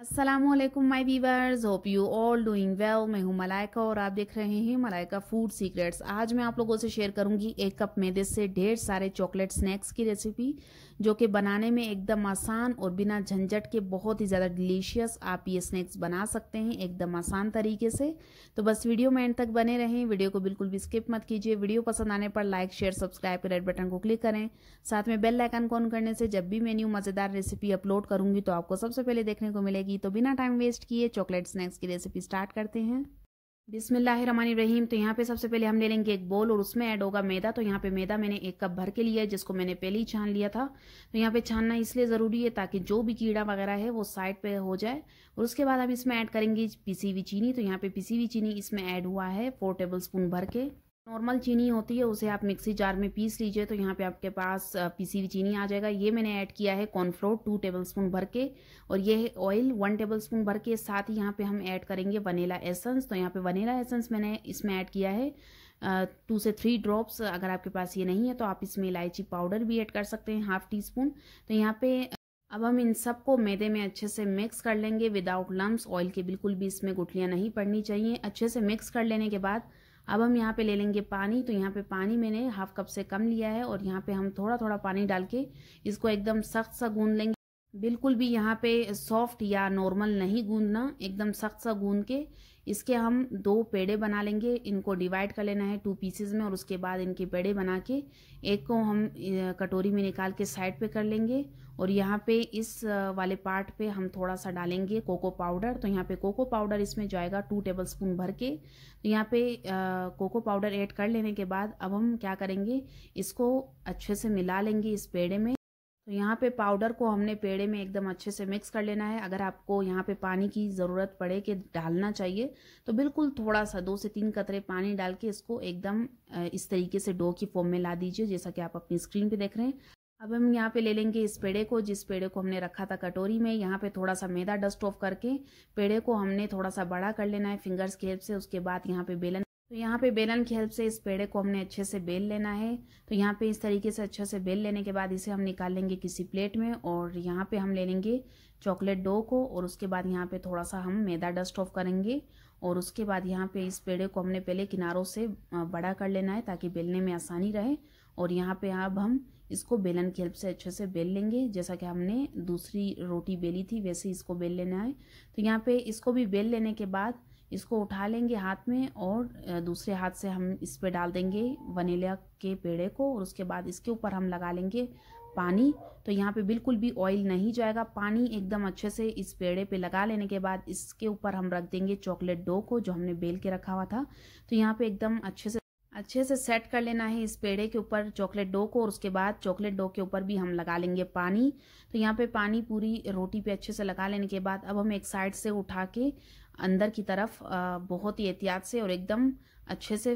Aslam my viewers hope you all doing well मैं हूँ मलाइका और आप देख रहे हैं मलाइका फूड सीक्रेट्स आज मैं आप लोगों से शेयर करूंगी एक कप मैदे से ढेर सारे चॉकलेट स्नैक्स की रेसिपी जो कि बनाने में एकदम आसान और बिना झंझट के बहुत ही ज़्यादा डिलीशियस आप ये स्नैक्स बना सकते हैं एकदम आसान तरीके से तो बस वीडियो में एंड तक बने रहें वीडियो को बिल्कुल भी स्किप मत कीजिए वीडियो पसंद आने पर like share subscribe red button को क्लिक करें साथ में बेल आइकन को ऑन करने से जब भी मैं न्यू मज़ेदार रेसिपी अपलोड करूँगी तो आपको सबसे पहले देखने को मिलेगी बनेगी तो बिना टाइम वेस्ट किए चॉकलेट स्नैक्स की रेसिपी स्टार्ट करते हैं रहीम तो यहाँ पे सबसे पहले हम ले लेंगे एक बोल और उसमें ऐड होगा मैदा तो यहाँ पे मैदा मैंने एक कप भर के लिया है जिसको मैंने पहले ही छान लिया था तो यहाँ पे छानना इसलिए ज़रूरी है ताकि जो भी कीड़ा वगैरह है वो साइड पे हो जाए और उसके बाद हम इसमें ऐड करेंगे पिसी हुई चीनी तो यहाँ पे पिसी हुई चीनी इसमें ऐड हुआ है फोर टेबल स्पून भर के नॉर्मल चीनी होती है उसे आप मिक्सी जार में पीस लीजिए तो यहाँ पे आपके पास पीसी हुई चीनी आ जाएगा ये मैंने ऐड किया है कॉर्नफ्लोर टू टेबलस्पून भर के और ये है ऑयल वन टेबलस्पून भर के साथ ही यहाँ पे हम ऐड करेंगे वनीला एसेंस तो यहाँ पे वनीला एसेंस मैंने इसमें ऐड किया है टू से थ्री ड्रॉप्स अगर आपके पास ये नहीं है तो आप इसमें इलायची पाउडर भी ऐड कर सकते हैं हाफ टी स्पून तो यहाँ पे अब हम इन सब को मैदे में अच्छे से मिक्स कर लेंगे विदाउट लम्ब ऑयल के बिल्कुल भी इसमें गुठलियाँ नहीं पड़नी चाहिए अच्छे से मिक्स कर लेने के बाद अब हम यहाँ पे ले लेंगे पानी तो यहाँ पे पानी मैंने हाफ कप से कम लिया है और यहाँ पे हम थोड़ा थोड़ा पानी डाल के इसको एकदम सख्त सा गूंद लेंगे बिल्कुल भी यहाँ पे सॉफ्ट या नॉर्मल नहीं गूंदना एकदम सख्त सा गूंद के इसके हम दो पेड़े बना लेंगे इनको डिवाइड कर लेना है टू पीसेस में और उसके बाद इनके पेड़े बना के एक को हम कटोरी में निकाल के साइड पे कर लेंगे और यहाँ पे इस वाले पार्ट पे हम थोड़ा सा डालेंगे कोको पाउडर तो यहाँ पे कोको पाउडर इसमें जाएगा टू टेबल स्पून भर के तो यहाँ पे कोको पाउडर ऐड कर लेने के बाद अब हम क्या करेंगे इसको अच्छे से मिला लेंगे इस पेड़े में तो यहाँ पे पाउडर को हमने पेड़े में एकदम अच्छे से मिक्स कर लेना है अगर आपको यहाँ पे पानी की ज़रूरत पड़े कि डालना चाहिए तो बिल्कुल थोड़ा सा दो से तीन कतरे पानी डाल के इसको एकदम इस तरीके से डो की फॉर्म में ला दीजिए जैसा कि आप अपनी स्क्रीन पे देख रहे हैं अब हम यहाँ पे ले लेंगे इस पेड़े को जिस पेड़े को हमने रखा था कटोरी में यहाँ पे थोड़ा सा मैदा डस्ट ऑफ करके पेड़े को हमने थोड़ा सा बड़ा कर लेना है फिंगर्स के हेल्प से उसके बाद यहाँ पे बेलन तो यहाँ पे बेलन की हेल्प से इस पेड़े को हमने अच्छे से बेल लेना है तो यहाँ पे इस तरीके से अच्छे से बेल लेने के बाद इसे हम निकाल लेंगे किसी प्लेट में और यहाँ पे हम ले लेंगे चॉकलेट डो को और उसके बाद यहाँ पे थोड़ा सा हम मैदा डस्ट ऑफ करेंगे और उसके बाद यहाँ पे इस पेड़े को हमने पहले किनारों से बड़ा कर लेना है ताकि बेलने में आसानी रहे और यहाँ पर अब हम इसको बेलन की हेल्प से अच्छे से बेल लेंगे जैसा कि हमने दूसरी रोटी बेली थी वैसे इसको बेल लेना है तो यहाँ पर इसको भी बेल लेने के बाद इसको उठा लेंगे हाथ में और दूसरे हाथ से हम इस पे डाल देंगे वनीला के पेड़े को और उसके बाद इसके ऊपर हम लगा लेंगे पानी तो यहाँ पे बिल्कुल भी ऑयल नहीं जाएगा पानी एकदम अच्छे से इस पेड़े पे लगा लेने के बाद इसके ऊपर हम रख देंगे चॉकलेट डो को जो हमने बेल के रखा हुआ था तो यहाँ पे एकदम अच्छे से अच्छे से सेट कर लेना है इस पेड़े के ऊपर चॉकलेट डो को और उसके बाद चॉकलेट डो के ऊपर भी हम लगा लेंगे पानी तो यहाँ पे पानी पूरी रोटी पे अच्छे से लगा लेने के बाद अब हम एक साइड से उठा के अंदर की तरफ बहुत ही एहतियात से और एकदम अच्छे से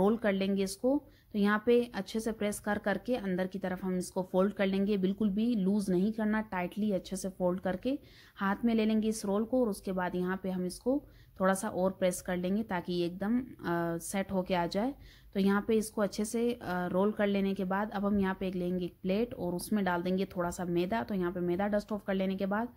रोल कर लेंगे इसको तो यहाँ पे अच्छे से प्रेस कर करके अंदर की तरफ हम इसको फोल्ड कर लेंगे बिल्कुल भी लूज़ नहीं करना टाइटली अच्छे से फोल्ड करके हाथ में ले लेंगे इस रोल को और उसके बाद यहाँ पे हम इसको थोड़ा सा और प्रेस कर लेंगे ताकि ये एकदम सेट होके आ जाए तो यहाँ पे इसको अच्छे से रोल कर लेने के बाद अब हम यहाँ पे एक लेंगे एक प्लेट और उसमें डाल देंगे थोड़ा सा मैदा तो यहाँ पे मैदा डस्ट ऑफ कर लेने के बाद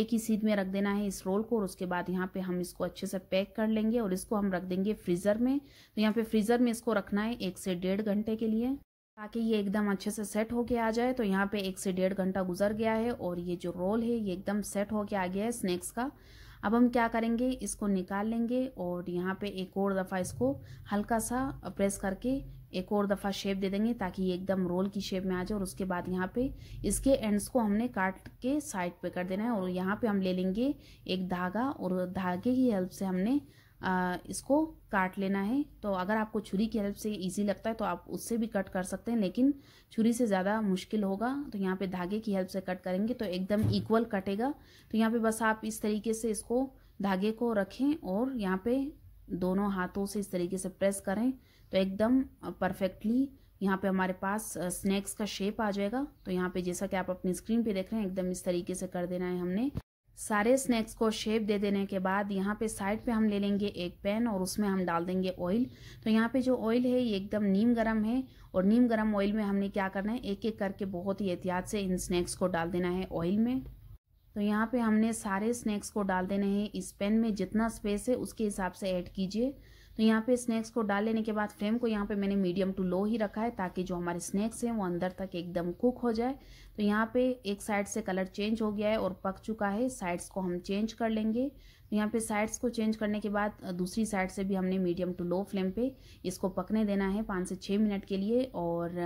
एक ही सीध में रख देना है इस रोल को और उसके बाद यहाँ पे हम इसको अच्छे से पैक कर लेंगे और इसको हम रख देंगे फ्रीज़र में तो यहाँ पे फ्रीज़र में इसको रखना है एक से डेढ़ घंटे के लिए ताकि ये एकदम अच्छे से सेट होके आ जाए तो यहाँ पे एक से डेढ़ घंटा गुजर गया है और ये जो रोल है ये एकदम सेट होके आ गया है स्नैक्स का अब हम क्या करेंगे इसको निकाल लेंगे और यहाँ पे एक और दफ़ा इसको हल्का सा प्रेस करके एक और दफ़ा शेप दे देंगे ताकि ये एकदम रोल की शेप में आ जाए और उसके बाद यहाँ पे इसके एंड्स को हमने काट के साइड पे कर देना है और यहाँ पे हम ले लेंगे एक धागा और धागे की हेल्प से हमने आ, इसको काट लेना है तो अगर आपको छुरी की हेल्प से इजी लगता है तो आप उससे भी कट कर सकते हैं लेकिन छुरी से ज़्यादा मुश्किल होगा तो यहाँ पे धागे की हेल्प से कट करेंगे तो एकदम इक्वल कटेगा तो यहाँ पे बस आप इस तरीके से इसको धागे को रखें और यहाँ पे दोनों हाथों से इस तरीके से प्रेस करें तो एकदम परफेक्टली यहाँ पे हमारे पास स्नैक्स का शेप आ जाएगा तो यहाँ पे जैसा कि आप अपनी स्क्रीन पे देख रहे हैं एकदम इस तरीके से कर देना है हमने सारे स्नैक्स को शेप दे देने के बाद यहाँ पे साइड पे हम ले लेंगे एक पैन और उसमें हम डाल देंगे ऑयल तो यहाँ पे जो ऑयल है ये एकदम नीम गरम है और नीम गरम ऑयल में हमने क्या करना है एक एक करके बहुत ही एहतियात से इन स्नैक्स को डाल देना है ऑयल में तो यहाँ पे हमने सारे स्नैक्स को डाल देने हैं इस पैन में जितना स्पेस है उसके हिसाब से ऐड कीजिए तो यहाँ पे स्नैक्स को डाल लेने के बाद फ्लेम को यहाँ पे मैंने मीडियम टू लो ही रखा है ताकि जो हमारे स्नैक्स हैं वो अंदर तक एकदम कुक हो जाए तो यहाँ पे एक साइड से कलर चेंज हो गया है और पक चुका है साइड्स को हम चेंज कर लेंगे तो यहाँ पे साइड्स को चेंज करने के बाद दूसरी साइड से भी हमने मीडियम टू लो फ्लेम पर इसको पकने देना है पाँच से छः मिनट के लिए और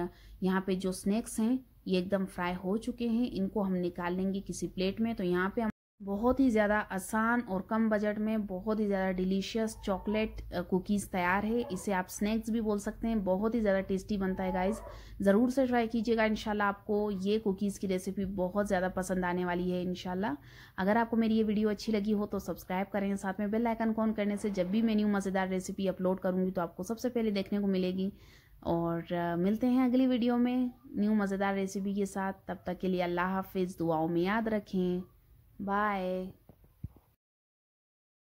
यहाँ पर जो स्नैक्स हैं ये एकदम फ्राई हो चुके हैं इनको हम निकाल लेंगे किसी प्लेट में तो यहाँ पर बहुत ही ज़्यादा आसान और कम बजट में बहुत ही ज़्यादा डिलीशियस चॉकलेट कुकीज़ तैयार है इसे आप स्नैक्स भी बोल सकते हैं बहुत ही ज़्यादा टेस्टी बनता है गाइज़ ज़रूर से ट्राई कीजिएगा इनशाला आपको ये कुकीज़ की रेसिपी बहुत ज़्यादा पसंद आने वाली है इनशाला अगर आपको मेरी ये वीडियो अच्छी लगी हो तो सब्सक्राइब करें साथ में बेल आइकन ऑन करने से जब भी मैं न्यू मज़ेदार रेसिपी अपलोड करूँगी तो आपको सबसे पहले देखने को मिलेगी और मिलते हैं अगली वीडियो में न्यू मज़ेदार रेसिपी के साथ तब तक के लिए अल्लाह हाफिज़ दुआओं में याद रखें Bye.